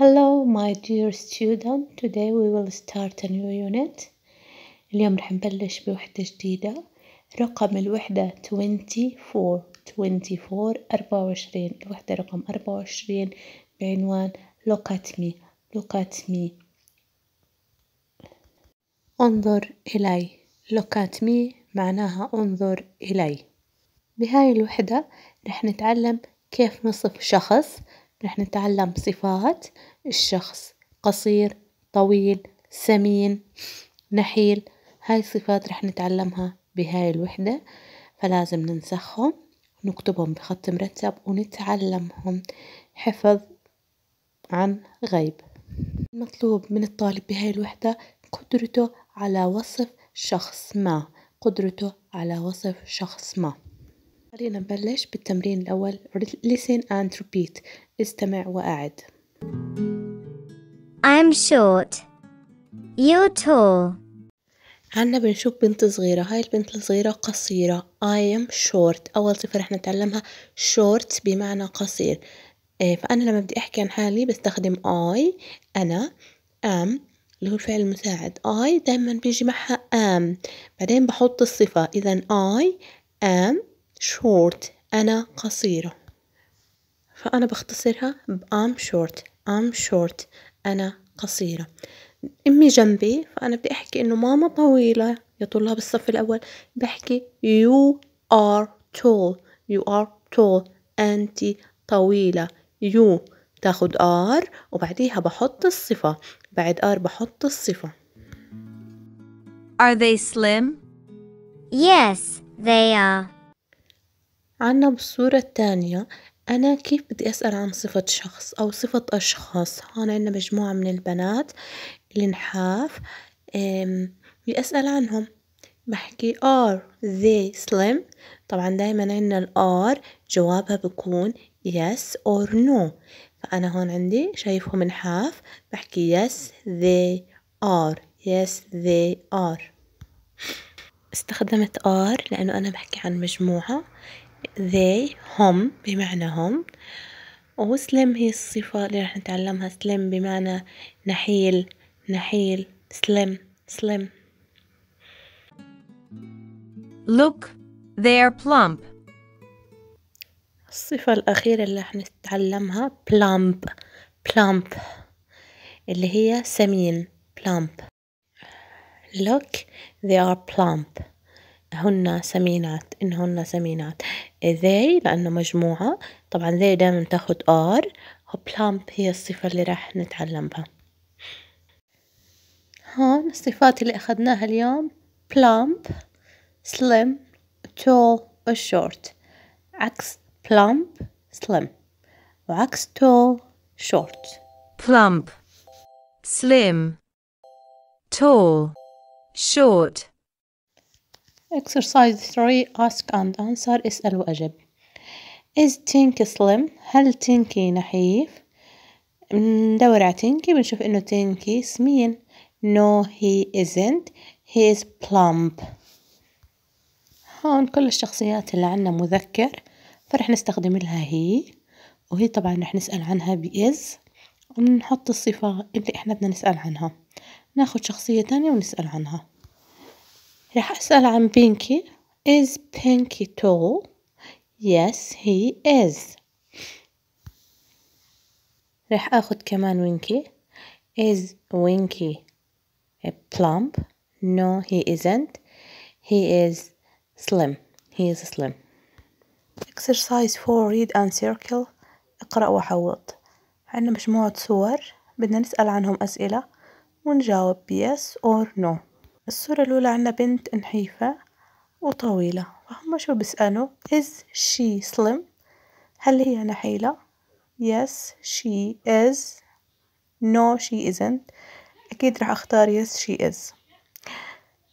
Hello my dear student, today we will start a new unit. اليوم رح نبلش بوحدة جديدة رقم الوحدة 24 24 24 الوحدة رقم 24 بعنوان Look at me Look at me انظر إلي Look at me معناها انظر إلي بهاي الوحدة رح نتعلم كيف نصف شخص رح نتعلم صفات الشخص قصير طويل سمين نحيل هاي الصفات رح نتعلمها بهاي الوحدة فلازم ننسخهم نكتبهم بخط مرتب ونتعلمهم حفظ عن غيب المطلوب من الطالب بهاي الوحدة قدرته على وصف شخص ما قدرته على وصف شخص ما خلينا نبلش بالتمرين الأول listen and repeat استمع وأعد I'm short You're tall عنا بنشوف بنت صغيرة هاي البنت الصغيرة قصيرة I am short أول صفة رح نتعلمها short بمعنى قصير إيه، فأنا لما بدي أحكي عن حالي بستخدم I أنا am اللي هو الفعل المساعد I دايما بيجي معها am بعدين بحط الصفة إذا I am short أنا قصيرة فأنا بختصرها بأم I'm short I'm short أنا قصيرة أمي جنبي فأنا بدي أحكي إنه ماما طويلة يا طلاب الصف الأول بحكي you are tall you are tall أنت طويلة you تاخد آر وبعديها بحط الصفة بعد آر بحط الصفة Are they slim? Yes, they are عنا بالصورة الثانية أنا كيف بدي أسأل عن صفة شخص أو صفة أشخاص؟ هون عنا مجموعة من البنات النحاف بدي أسأل عنهم بحكي are they slim؟ طبعا دايما عنا ال are جوابها بكون yes or no فأنا هون عندي شايفهم نحاف بحكي yes they are yes they are استخدمت are لأنه أنا بحكي عن مجموعة they هم بمعنى هم وسلم هي الصفة اللي راح نتعلمها سلم بمعنى نحيل نحيل سلم سلم Look, they are plump. الصفة الأخيرة اللي راح نتعلمها plump plump اللي هي سمين plump. Look, they are plump. هن سمينات إن هن سمينات they لأنه مجموعة طبعا they دايما تاخد are plump هي الصفة اللي راح نتعلمها هون الصفات اللي أخذناها اليوم plump slim tall short عكس plump slim وعكس tall short plump slim tall short Exercise 3 Ask and answer اسأل وأجب Is tinky slim? هل تينكي نحيف؟ ندور على تينكي بنشوف إنه تينكي سمين No he isn't He is plump هون كل الشخصيات اللي عنا مذكر فرح نستخدم لها هي وهي طبعا رح نسأل عنها بإز ونحط الصفة اللي إحنا بدنا نسأل عنها ناخد شخصية تانية ونسأل عنها راح أسأل عن بينكي is Pinky tall yes he is راح أخد كمان وينكي is Winky plump no he isn't he is slim he is slim exercise 4 read and circle اقرأ وحوط عندنا مجموعة صور بدنا نسأل عنهم أسئلة ونجاوب yes or no الصورة الأولى عنا بنت نحيفة وطويلة فهم شو بيسألوا is she slim هل هي نحيلة yes she is no she isn't أكيد راح أختار yes she is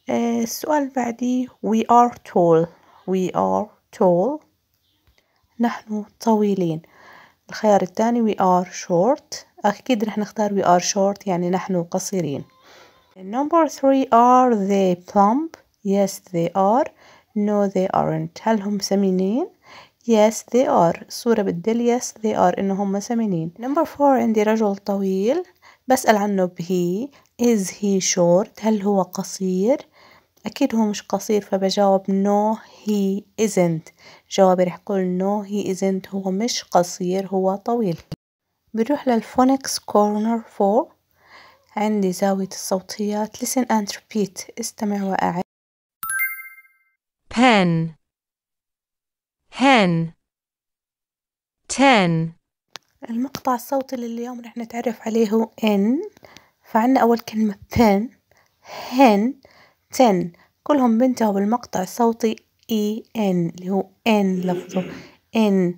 آه، السؤال اللي we are tall we are tall نحن طويلين الخيار الثاني we are short أكيد رح نختار we are short يعني نحن قصيرين Number three are they plump? Yes they are. No they aren't. هل هم سمينين؟ Yes they are. صورة بتدل yes they are إن هم سمينين. Number four عندي رجل طويل بسأل عنه بهي is he short هل هو قصير؟ أكيد هو مش قصير فبجاوب no he isn't جوابي رح أقول no he isn't هو مش قصير هو طويل بروح للفونكس كورنر 4 عندي زاوية الصوتيات listen and repeat استمع وأعد pen hen ten المقطع الصوتي اللي اليوم رح نتعرف عليه هو in فعندنا أول كلمة pen hen ten كلهم بنتهوا بالمقطع الصوتي e n اللي هو n لفظه n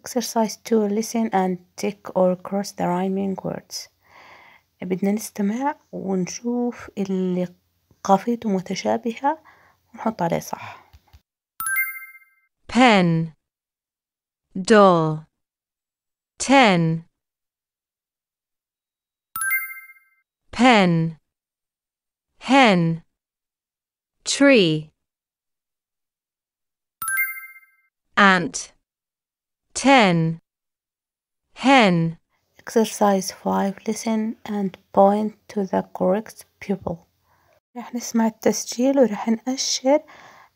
exercise 2 listen and tick or cross the rhyming words بدنا نستمع ونشوف اللي قافيته متشابهة ونحط عليه صح pen doll ten pen hen tree ant ten hen Exercise 5 Listen and point to the correct people رح نسمع التسجيل ورح نأشر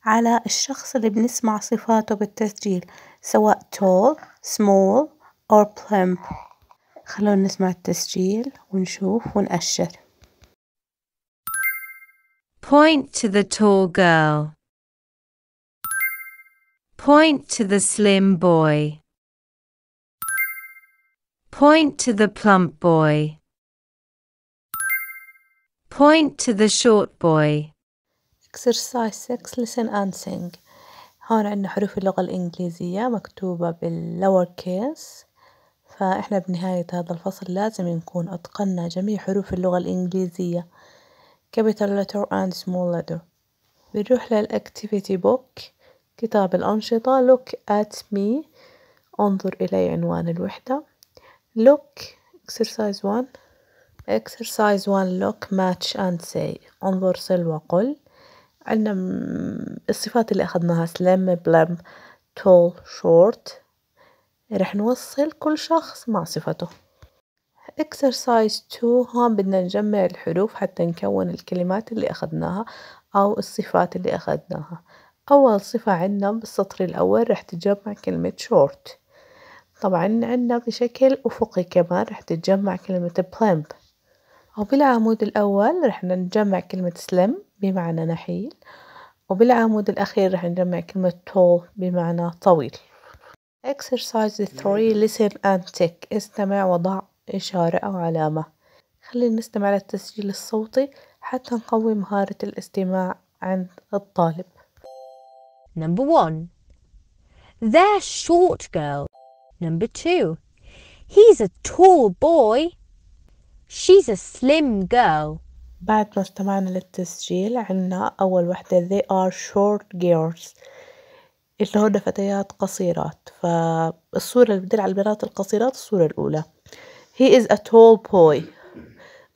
على الشخص اللي بنسمع صفاته بالتسجيل سواء tall, small or plump خلونا نسمع التسجيل ونشوف ونأشر Point to the tall girl. Point to the slim boy. Point to the plump boy. Point to the short boy. Exercise 6 listen and sing. هون عندنا حروف اللغة الإنجليزية مكتوبة باللور كيس فإحنا بنهاية هذا الفصل لازم نكون أتقنا جميع حروف اللغة الإنجليزية capital letter and small letter بنروح للأكتيفيتي بوك كتاب الأنشطة look at me انظر إلي عنوان الوحدة Look exercise 1 exercise 1 look match and say انظر سل وقل عندنا الصفات اللي أخذناها slim blim tall short رح نوصل كل شخص مع صفته exercise 2 هون بدنا نجمع الحروف حتى نكون الكلمات اللي أخذناها أو الصفات اللي أخذناها أول صفة عندنا بالسطر الأول رح تجمع كلمة short طبعا عندنا بشكل أفقي كمان راح تتجمع كلمة plump وبالعمود الأول راح نجمع كلمة slim بمعنى نحيل وبالعمود الأخير راح نجمع كلمة tall بمعنى طويل exercise 3 listen and tick استمع وضع إشارة أو علامة خلينا نستمع للتسجيل الصوتي حتى نقوي مهارة الاستماع عند الطالب Number one, they're short girls. Number two, he's a tall boy. She's a slim girl. بعد ما اجتمعنا للتسجيل عنا أول وحدة they are short girls اللي هن فتيات قصيرات فالصورة اللي بتدل على البنات القصيرات الصورة الأولى he is a tall boy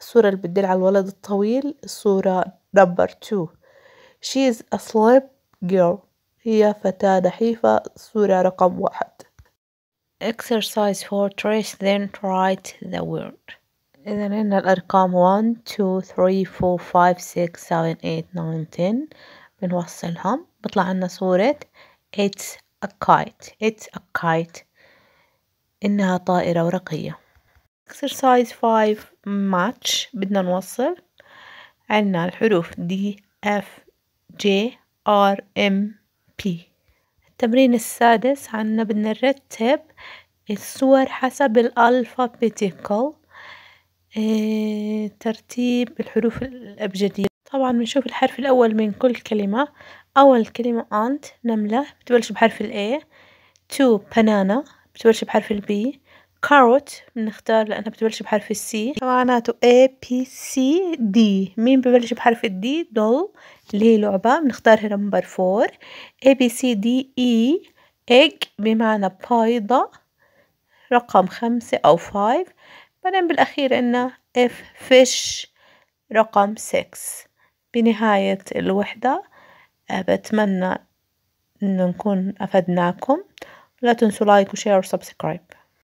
الصورة اللي بتدل على الولد الطويل الصورة number two she is a slim girl هي فتاة نحيفة الصورة رقم واحد exercise for trace then write the word إذا هنا الأرقام 1 2 3 4 5 6 7 8 9 10 بنوصلهم بطلع عنا صورة it's a kite it's a kite إنها طائرة ورقية exercise 5 match بدنا نوصل عنا الحروف D F J R M P التمرين السادس عنا بدنا نرتب الصور حسب الألفابيتيكال ترتيب الحروف الأبجدية طبعا بنشوف الحرف الأول من كل كلمة أول كلمة انت نملة بتبلش بحرف الاي تو بانانا بتبلش بحرف البي كاروت بنختار لأنها بتبلش بحرف السي معناته A بي C D مين ببلش بحرف الدي دول اللي هي لعبة بنختارها نمبر فور A B C D E egg بمعنى بيضة رقم خمسة أو فايف بعدين بالأخير عنا F fish رقم 6 بنهاية الوحدة آه، بتمنى إنه نكون أفدناكم لا تنسوا لايك وشير وسبسكرايب